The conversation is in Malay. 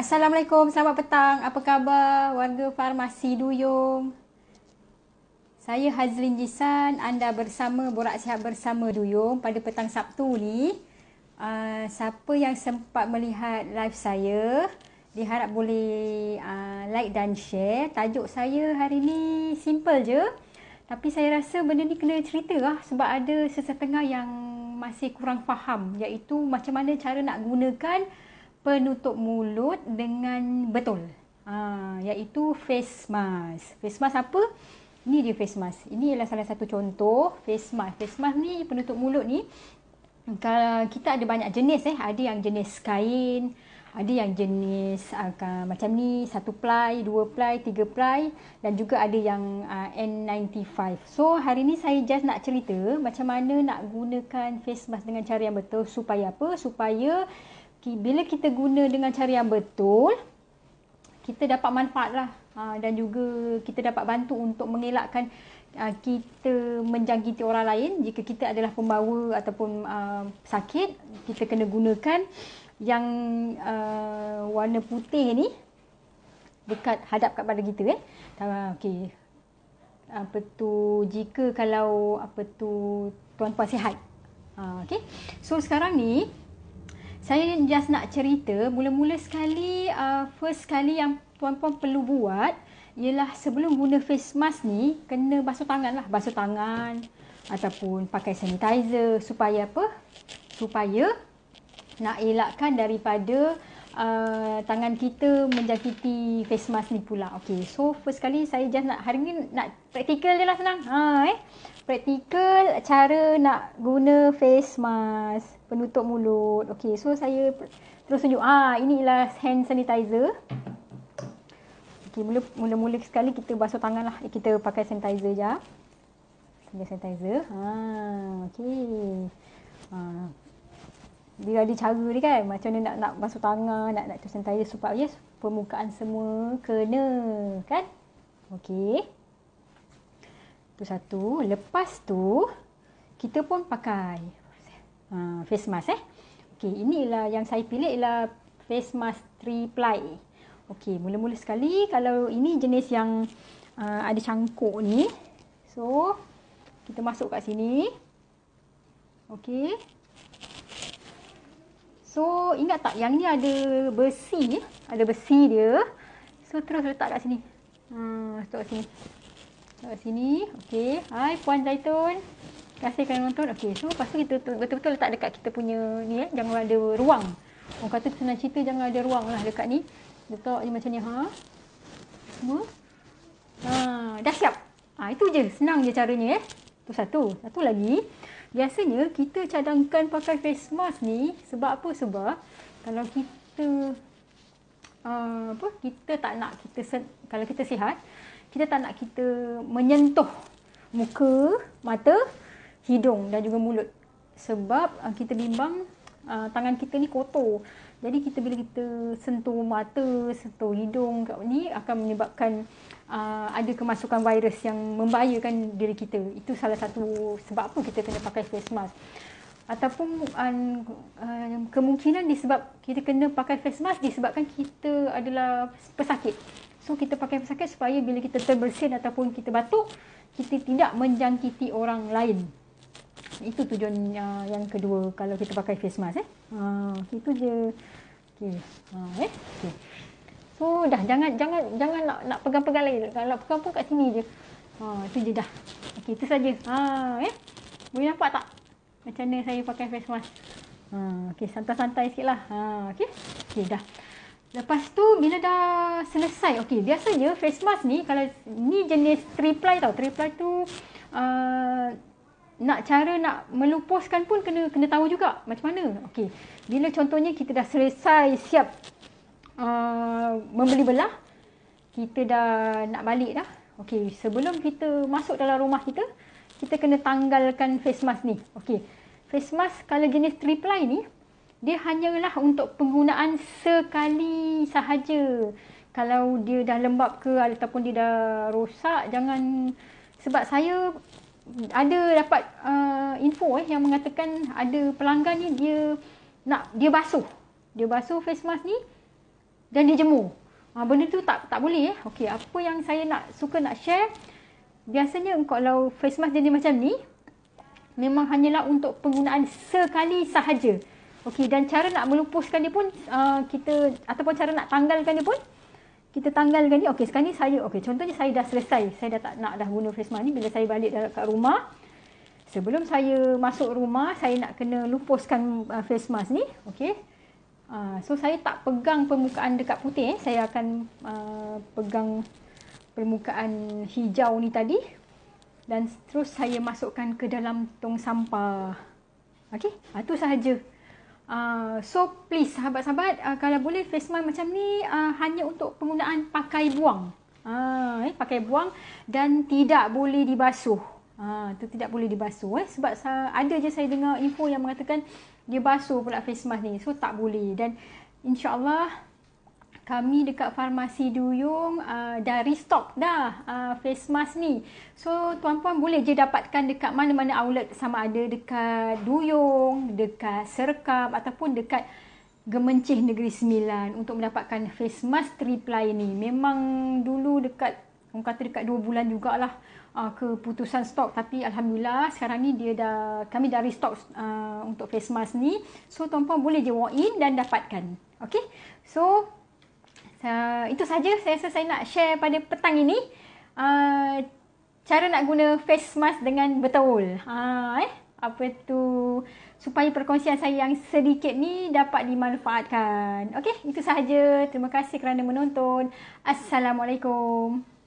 Assalamualaikum, selamat petang. Apa khabar warga farmasi Duyung? Saya Hazlin Jisan, anda bersama Borak Sihat Bersama Duyung pada petang Sabtu ni. Uh, siapa yang sempat melihat live saya, diharap boleh uh, like dan share. Tajuk saya hari ni simple je. Tapi saya rasa benda ni kena cerita lah sebab ada sesetengah yang masih kurang faham iaitu macam mana cara nak gunakan penutup mulut dengan betul. Ha, iaitu face mask. Face mask apa? Ini dia face mask. Ini ialah salah satu contoh face mask. Face mask ni penutup mulut ni kalau kita ada banyak jenis eh ada yang jenis kain ada yang jenis uh, macam ni satu ply dua ply tiga ply dan juga ada yang uh, ah, N95 so hari ni saya just nak cerita macam mana nak gunakan face mask dengan cara yang betul supaya apa supaya bila kita guna dengan cara yang betul, kita dapat manfaat lah. Ha, dan juga kita dapat bantu untuk mengelakkan uh, kita menjangkiti orang lain. Jika kita adalah pembawa ataupun uh, sakit, kita kena gunakan yang uh, warna putih ni dekat hadap kepada kita eh. Okay, Apa tu jika kalau apa tu tuan puan sihat. Ha okey. So sekarang ni saya just nak cerita mula-mula sekali uh, first kali yang puan-puan perlu buat ialah sebelum guna face mask ni kena basuh tangan lah. Basuh tangan ataupun pakai sanitizer supaya apa? Supaya nak elakkan daripada uh, tangan kita menjangkiti face mask ni pula. Okey, so first kali saya just nak hari ni nak practical je lah senang. Ha, eh? practical cara nak guna face mask penutup mulut. Okay, so saya terus tunjuk. Ah, Ini ialah hand sanitizer. Okay, mula, mula sekali kita basuh tangan lah. Eh, kita pakai sanitizer je. Pakai ah. sanitizer. Ah, ha, okay. Ah. Ha. Dia ada cara dia kan. Macam mana nak, nak basuh tangan, nak nak sanitizer supaya yes, permukaan semua kena. Kan? Okay. Tu satu. Lepas tu, kita pun pakai uh, face mask eh. ini ialah yang saya pilih ialah face mask triply. Okey, mula-mula sekali kalau ini jenis yang uh, ada cangkuk ni. So, kita masuk kat sini. Okey. So, ingat tak yang ni ada besi? Ada besi dia. So, terus letak kat sini. Hmm, letak kat sini. Kat sini. Okey. Hai Puan Zaitun. Terima kasih kerana menonton. Okey. So, lepas tu kita betul-betul letak dekat kita punya ni eh. Jangan ada ruang. Orang kata senang cerita jangan ada ruang lah dekat ni. Letak je macam ni. Ha? Semua. Ha, dah siap. Ha, itu je. Senang je caranya eh. Itu satu. Satu lagi. Biasanya kita cadangkan pakai face mask ni sebab apa? Sebab kalau kita uh, apa kita tak nak kita sen- kalau kita sihat kita tak nak kita menyentuh muka, mata, hidung dan juga mulut sebab uh, kita bimbang uh, tangan kita ni kotor. Jadi kita bila kita sentuh mata, sentuh hidung kat ni akan menyebabkan uh, ada kemasukan virus yang membahayakan diri kita. Itu salah satu sebab apa kita kena pakai face mask. Ataupun uh, kemungkinan disebab kita kena pakai face mask disebabkan kita adalah pesakit. So kita pakai pesakit supaya bila kita terbersin ataupun kita batuk, kita tidak menjangkiti orang lain. Itu tujuan uh, yang kedua kalau kita pakai face mask eh. Ha, uh, itu je. Okay. uh, ah, eh. Okey. So dah jangan jangan jangan nak nak pegang-pegang lagi. Kalau pegang pun kat sini je. Ha, uh, itu je dah. Okey, itu saja. Ha, uh, eh. Boleh nampak tak? Macam mana saya pakai face mask. Ha, uh, okey, santai-santai sikitlah. Ha, ah, okay, okey. Okey, dah. Lepas tu bila dah selesai. Okey, biasanya face mask ni kalau ni jenis triply tau. Triply tu uh, nak cara nak melupuskan pun kena kena tahu juga macam mana. Okey. Bila contohnya kita dah selesai siap uh, membeli belah, kita dah nak balik dah. Okey, sebelum kita masuk dalam rumah kita, kita kena tanggalkan face mask ni. Okey. Face mask kalau jenis triply ni dia hanyalah untuk penggunaan sekali sahaja kalau dia dah lembap ke ataupun dia dah rosak jangan sebab saya ada dapat uh, info eh yang mengatakan ada pelanggan ni dia nak dia basuh. Dia basuh face mask ni dan dia jemur. Ah benda tu tak tak boleh eh. Okey, apa yang saya nak suka nak share biasanya kalau face mask jenis macam ni memang hanyalah untuk penggunaan sekali sahaja. Okey, dan cara nak melupuskan dia pun uh, kita ataupun cara nak tanggalkan dia pun kita tanggalkan ni okey sekarang ni saya okey contohnya saya dah selesai saya dah tak nak dah guna face mask ni bila saya balik dalam kat rumah sebelum saya masuk rumah saya nak kena lupuskan uh, face mask ni okey uh, so saya tak pegang permukaan dekat putih eh. saya akan uh, pegang permukaan hijau ni tadi dan terus saya masukkan ke dalam tong sampah okey uh, ah, itu sahaja Uh, so please sahabat-sahabat uh, kalau boleh face mask macam ni uh, hanya untuk penggunaan pakai buang. Uh, eh, pakai buang dan tidak boleh dibasuh. Ha, tu tidak boleh dibasuh eh sebab ada je saya dengar info yang mengatakan dia basuh pula face mask ni so tak boleh dan insyaallah kami dekat farmasi Duyung uh, dah restock dah uh, face mask ni. So tuan tuan boleh je dapatkan dekat mana-mana outlet sama ada dekat Duyung, dekat Serkam ataupun dekat Gemencih Negeri Sembilan untuk mendapatkan face mask triply ni. Memang dulu dekat orang kata dekat 2 bulan jugalah uh, keputusan stok tapi alhamdulillah sekarang ni dia dah kami dah restock uh, untuk face mask ni. So tuan tuan boleh je walk in dan dapatkan. Okay, so Uh, itu saja saya rasa saya nak share pada petang ini. Uh, cara nak guna face mask dengan betul. Ha, eh? Apa tu? Supaya perkongsian saya yang sedikit ni dapat dimanfaatkan. Okey, itu saja. Terima kasih kerana menonton. Assalamualaikum.